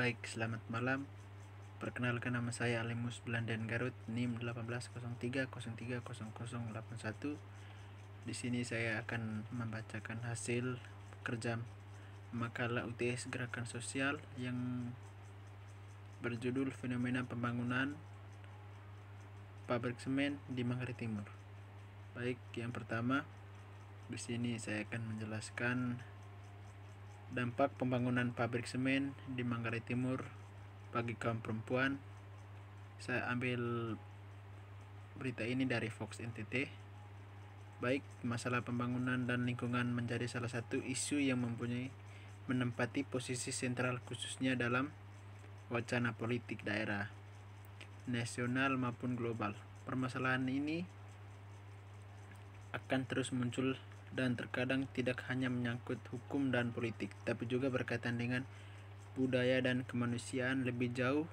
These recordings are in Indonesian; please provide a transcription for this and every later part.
Baik, selamat malam. Perkenalkan nama saya Alimus Belandan Garut, NIM 1803030081. Di sini saya akan membacakan hasil kerja makalah UTS Gerakan Sosial yang berjudul Fenomena Pembangunan Pabrik Semen di Manggarai Timur. Baik, yang pertama di sini saya akan menjelaskan dampak pembangunan pabrik semen di Manggarai Timur bagi kaum perempuan. Saya ambil berita ini dari Fox NTT. Baik, masalah pembangunan dan lingkungan menjadi salah satu isu yang mempunyai menempati posisi sentral khususnya dalam wacana politik daerah nasional maupun global. Permasalahan ini akan terus muncul dan terkadang tidak hanya menyangkut hukum dan politik, tapi juga berkaitan dengan budaya dan kemanusiaan lebih jauh.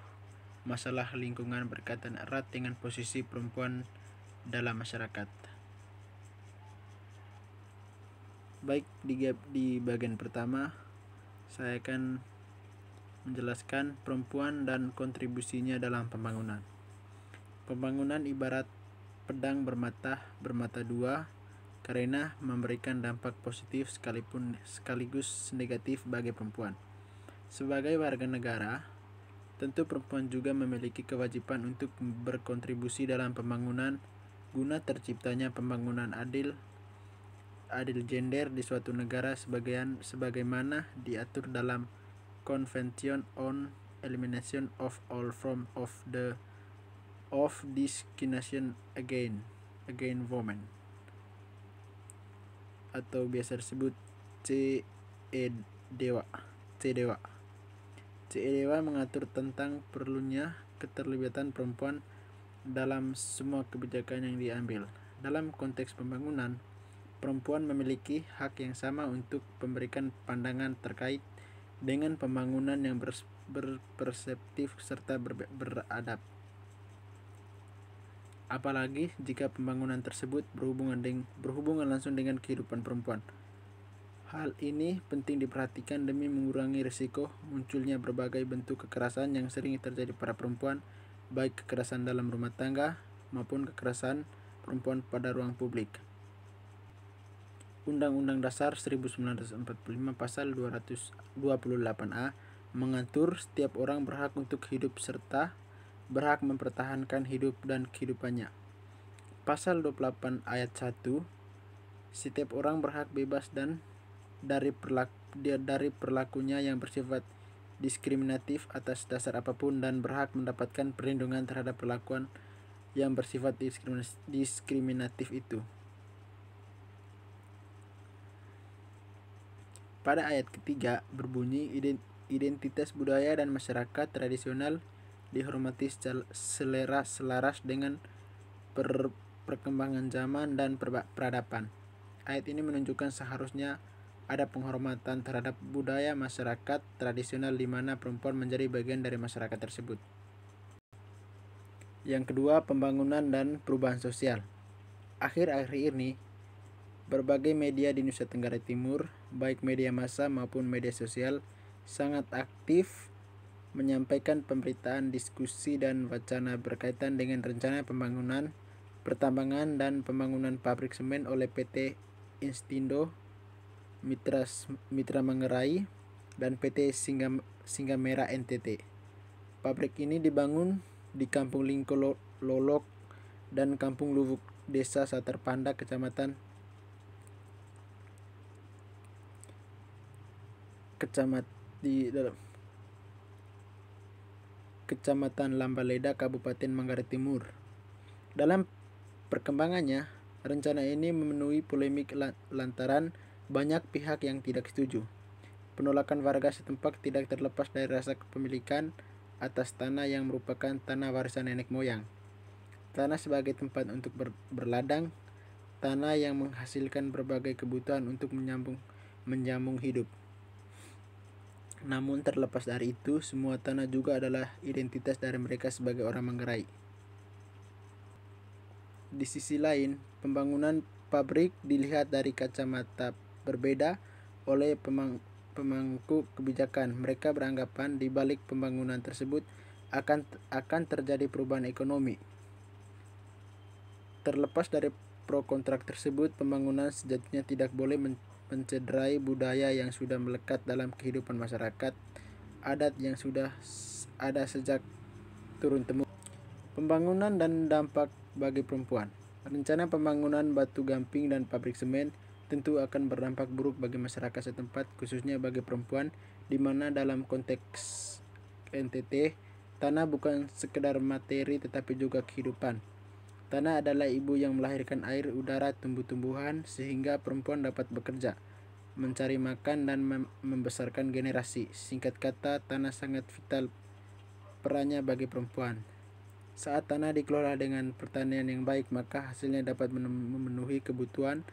Masalah lingkungan berkaitan erat dengan posisi perempuan dalam masyarakat. Baik, di, bagian pertama saya akan menjelaskan perempuan dan kontribusinya dalam pembangunan. Pembangunan ibarat pedang bermata bermata dua karena memberikan dampak positif sekalipun sekaligus negatif bagi perempuan. Sebagai warga negara, tentu perempuan juga memiliki kewajiban untuk berkontribusi dalam pembangunan guna terciptanya pembangunan adil adil gender di suatu negara sebagian sebagaimana diatur dalam Convention on Elimination of All Form of the of Discrimination Against Against Women atau biasa disebut CE Dewa. C Dewa. CE Dewa mengatur tentang perlunya keterlibatan perempuan dalam semua kebijakan yang diambil. Dalam konteks pembangunan, perempuan memiliki hak yang sama untuk memberikan pandangan terkait dengan pembangunan yang berperseptif serta beradab apalagi jika pembangunan tersebut berhubungan dengan berhubungan langsung dengan kehidupan perempuan. Hal ini penting diperhatikan demi mengurangi risiko munculnya berbagai bentuk kekerasan yang sering terjadi pada perempuan, baik kekerasan dalam rumah tangga maupun kekerasan perempuan pada ruang publik. Undang-Undang Dasar 1945 pasal 228A mengatur setiap orang berhak untuk hidup serta berhak mempertahankan hidup dan kehidupannya. Pasal 28 ayat 1 Setiap orang berhak bebas dan dari perlaku, dari perlakunya yang bersifat diskriminatif atas dasar apapun dan berhak mendapatkan perlindungan terhadap perlakuan yang bersifat diskriminatif itu. Pada ayat ketiga berbunyi identitas budaya dan masyarakat tradisional dihormati selera selaras dengan per perkembangan zaman dan per peradaban. Ayat ini menunjukkan seharusnya ada penghormatan terhadap budaya masyarakat tradisional di mana perempuan menjadi bagian dari masyarakat tersebut. Yang kedua, pembangunan dan perubahan sosial. Akhir-akhir ini, berbagai media di Nusa Tenggara Timur, baik media massa maupun media sosial, sangat aktif menyampaikan pemberitaan diskusi dan wacana berkaitan dengan rencana pembangunan pertambangan dan pembangunan pabrik semen oleh PT Instindo Mitra Mitra Mangerai dan PT Singa, Singa Merah NTT. Pabrik ini dibangun di Kampung Lingko Lolok dan Kampung Lubuk Desa Saterpanda Kecamatan Kecamatan di dalam Kecamatan Lambaleda, Kabupaten Manggarai Timur. Dalam perkembangannya, rencana ini memenuhi polemik lantaran banyak pihak yang tidak setuju. Penolakan warga setempat tidak terlepas dari rasa kepemilikan atas tanah yang merupakan tanah warisan nenek moyang. Tanah sebagai tempat untuk ber berladang, tanah yang menghasilkan berbagai kebutuhan untuk menyambung hidup. Namun terlepas dari itu, semua tanah juga adalah identitas dari mereka sebagai orang Manggarai. Di sisi lain, pembangunan pabrik dilihat dari kacamata berbeda oleh pemangku kebijakan. Mereka beranggapan di balik pembangunan tersebut akan akan terjadi perubahan ekonomi. Terlepas dari pro kontrak tersebut, pembangunan sejatinya tidak boleh mencederai budaya yang sudah melekat dalam kehidupan masyarakat, adat yang sudah ada sejak turun-temurun. Pembangunan dan dampak bagi perempuan. Rencana pembangunan batu gamping dan pabrik semen tentu akan berdampak buruk bagi masyarakat setempat khususnya bagi perempuan di mana dalam konteks NTT tanah bukan sekedar materi tetapi juga kehidupan. Tanah adalah ibu yang melahirkan air, udara, tumbuh-tumbuhan, sehingga perempuan dapat bekerja, mencari makan, dan mem membesarkan generasi. Singkat kata, tanah sangat vital perannya bagi perempuan. Saat tanah dikelola dengan pertanian yang baik, maka hasilnya dapat memenuhi kebutuhan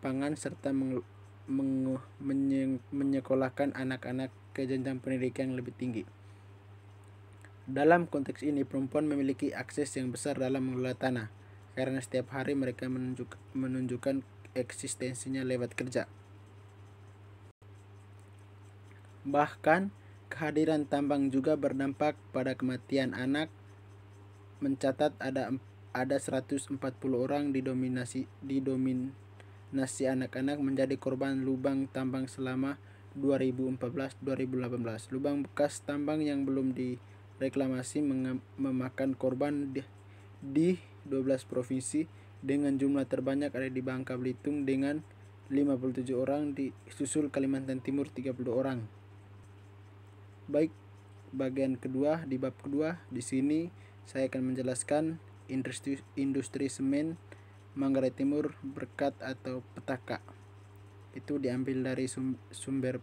pangan serta menyekolahkan anak-anak ke jenjang pendidikan yang lebih tinggi. Dalam konteks ini, perempuan memiliki akses yang besar dalam mengelola tanah, karena setiap hari mereka menunjuk, menunjukkan eksistensinya lewat kerja. Bahkan, kehadiran tambang juga berdampak pada kematian anak. Mencatat ada ada 140 orang didominasi didominasi anak-anak menjadi korban lubang tambang selama 2014-2018. Lubang bekas tambang yang belum di reklamasi memakan korban di, di 12 provinsi dengan jumlah terbanyak ada di Bangka Belitung dengan 57 orang di susul Kalimantan Timur 30 orang. Baik, bagian kedua di bab kedua di sini saya akan menjelaskan industri industri semen Manggarai Timur berkat atau petaka. Itu diambil dari sumber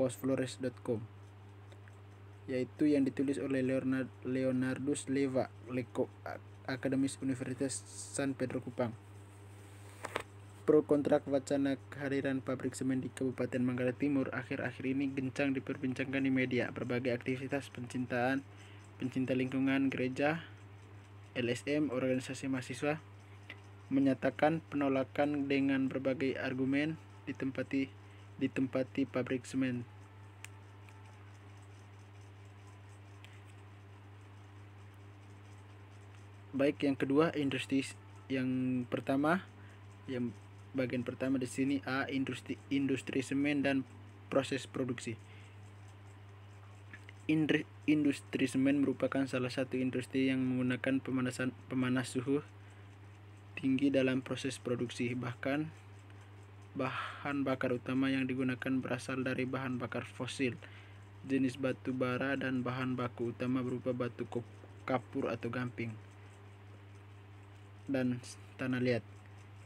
postflores.com yaitu yang ditulis oleh Leonard, Leonardus Leva, Leko, Akademis Universitas San Pedro Kupang. Pro kontrak wacana kehadiran pabrik semen di Kabupaten Manggarai Timur akhir-akhir ini gencang diperbincangkan di media. Berbagai aktivitas pencintaan, pencinta lingkungan, gereja, LSM, organisasi mahasiswa menyatakan penolakan dengan berbagai argumen ditempati ditempati pabrik semen baik yang kedua industri yang pertama yang bagian pertama di sini A industri industri semen dan proses produksi. Indri, industri semen merupakan salah satu industri yang menggunakan pemanasan pemanas suhu tinggi dalam proses produksi. Bahkan bahan bakar utama yang digunakan berasal dari bahan bakar fosil, jenis batu bara dan bahan baku utama berupa batu kapur atau gamping dan tanah liat.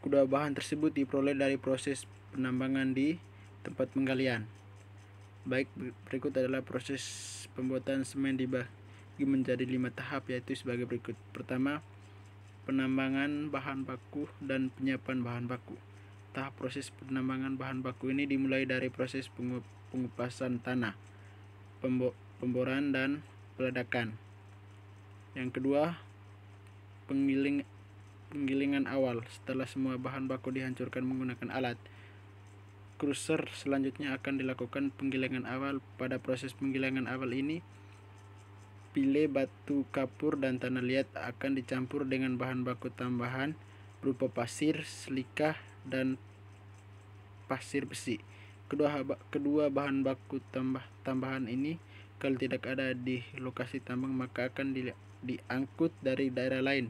Kedua bahan tersebut diperoleh dari proses penambangan di tempat penggalian. Baik, berikut adalah proses pembuatan semen dibagi menjadi lima tahap yaitu sebagai berikut. Pertama, penambangan bahan baku dan penyiapan bahan baku. Tahap proses penambangan bahan baku ini dimulai dari proses pengupasan tanah, pemboran dan peledakan. Yang kedua, penggiling penggilingan awal. Setelah semua bahan baku dihancurkan menggunakan alat, cruiser selanjutnya akan dilakukan penggilingan awal. Pada proses penggilingan awal ini, pile batu kapur dan tanah liat akan dicampur dengan bahan baku tambahan berupa pasir, selikah, dan pasir besi. Kedua, kedua bahan baku tambah tambahan ini kalau tidak ada di lokasi tambang maka akan di, diangkut dari daerah lain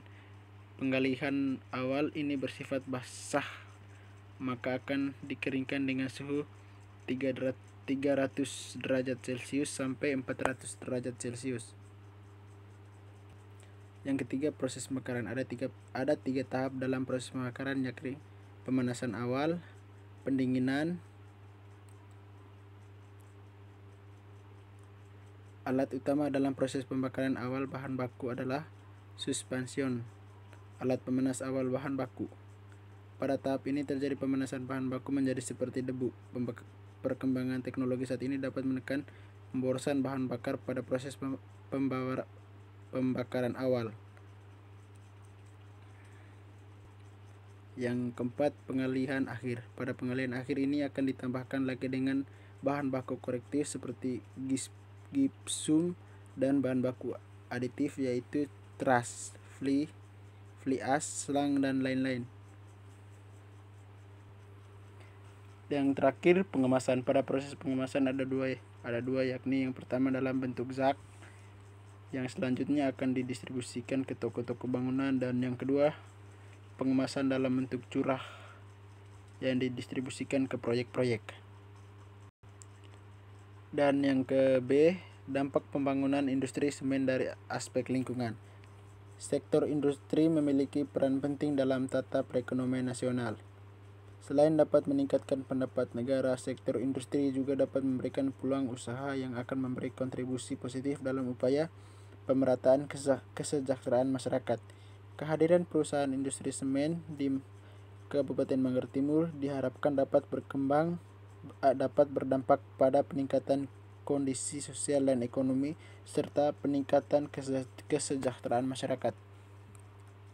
Penggalihan awal ini bersifat basah, maka akan dikeringkan dengan suhu 300 derajat Celcius sampai 400 derajat Celcius. Yang ketiga proses pembakaran ada tiga ada tiga tahap dalam proses pembakaran yakni pemanasan awal, pendinginan, alat utama dalam proses pembakaran awal bahan baku adalah suspension alat pemanas awal bahan baku. Pada tahap ini terjadi pemanasan bahan baku menjadi seperti debu. Perkembangan teknologi saat ini dapat menekan pemborosan bahan bakar pada proses pembakaran awal. Yang keempat, pengalihan akhir. Pada pengalihan akhir ini akan ditambahkan lagi dengan bahan baku korektif seperti gipsum dan bahan baku aditif yaitu trust, flee, flias, selang, dan lain-lain. Yang terakhir pengemasan. Pada proses pengemasan ada dua ya. ada dua yakni yang pertama dalam bentuk zak yang selanjutnya akan didistribusikan ke toko-toko bangunan dan yang kedua pengemasan dalam bentuk curah yang didistribusikan ke proyek-proyek. Dan yang ke B, dampak pembangunan industri semen dari aspek lingkungan sektor industri memiliki peran penting dalam tata perekonomian nasional. Selain dapat meningkatkan pendapat negara, sektor industri juga dapat memberikan peluang usaha yang akan memberi kontribusi positif dalam upaya pemerataan kesejahteraan masyarakat. Kehadiran perusahaan industri semen di Kabupaten Manggar Timur diharapkan dapat berkembang dapat berdampak pada peningkatan kondisi sosial dan ekonomi, serta peningkatan kesejahteraan masyarakat.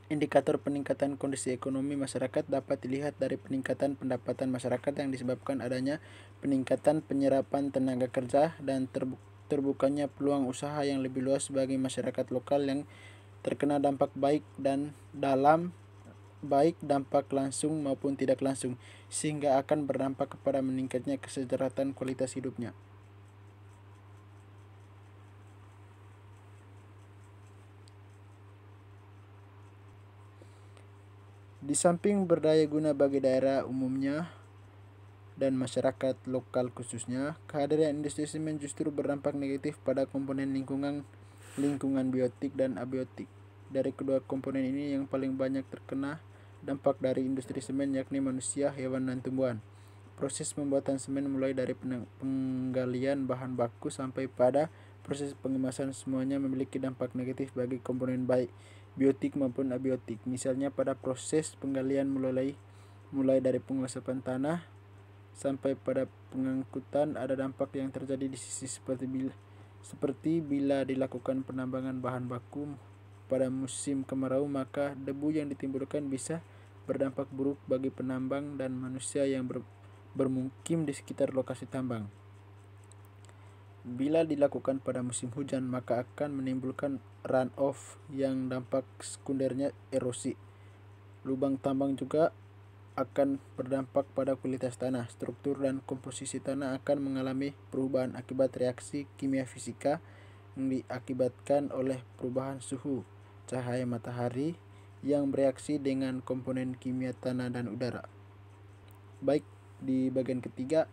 Indikator peningkatan kondisi ekonomi masyarakat dapat dilihat dari peningkatan pendapatan masyarakat yang disebabkan adanya peningkatan penyerapan tenaga kerja dan terbukanya peluang usaha yang lebih luas bagi masyarakat lokal yang terkena dampak baik dan dalam baik dampak langsung maupun tidak langsung sehingga akan berdampak kepada meningkatnya kesejahteraan kualitas hidupnya. Di samping berdaya guna bagi daerah umumnya dan masyarakat lokal khususnya, kehadiran industri semen justru berdampak negatif pada komponen lingkungan lingkungan biotik dan abiotik. Dari kedua komponen ini yang paling banyak terkena dampak dari industri semen yakni manusia, hewan, dan tumbuhan. Proses pembuatan semen mulai dari penggalian bahan baku sampai pada proses pengemasan semuanya memiliki dampak negatif bagi komponen baik biotik maupun abiotik. Misalnya pada proses penggalian mulai mulai dari pengusapan tanah sampai pada pengangkutan ada dampak yang terjadi di sisi seperti bila seperti bila dilakukan penambangan bahan baku pada musim kemarau maka debu yang ditimbulkan bisa berdampak buruk bagi penambang dan manusia yang ber, bermukim di sekitar lokasi tambang. Bila dilakukan pada musim hujan, maka akan menimbulkan run off yang dampak sekundernya erosi. Lubang tambang juga akan berdampak pada kualitas tanah, struktur dan komposisi tanah akan mengalami perubahan akibat reaksi kimia fisika yang diakibatkan oleh perubahan suhu, cahaya matahari yang bereaksi dengan komponen kimia tanah dan udara. Baik, di bagian ketiga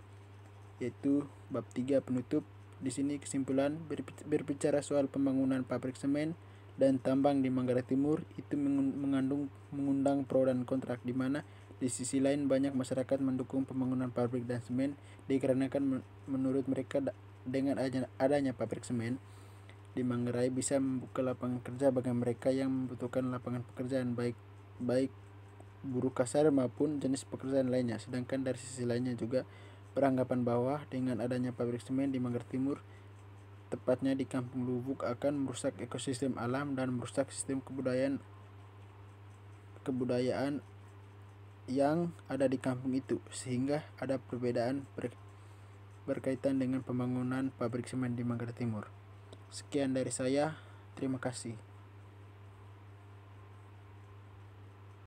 yaitu bab 3 penutup di sini kesimpulan berbicara soal pembangunan pabrik semen dan tambang di Manggarai Timur itu mengandung mengundang pro dan kontra di mana di sisi lain banyak masyarakat mendukung pembangunan pabrik dan semen dikarenakan menurut mereka dengan adanya pabrik semen di Manggarai bisa membuka lapangan kerja bagi mereka yang membutuhkan lapangan pekerjaan baik baik buruh kasar maupun jenis pekerjaan lainnya sedangkan dari sisi lainnya juga Beranggapan bahwa dengan adanya pabrik semen di Manggar Timur, tepatnya di Kampung Lubuk akan merusak ekosistem alam dan merusak sistem kebudayaan kebudayaan yang ada di kampung itu sehingga ada perbedaan ber, berkaitan dengan pembangunan pabrik semen di Manggar Timur. Sekian dari saya, terima kasih.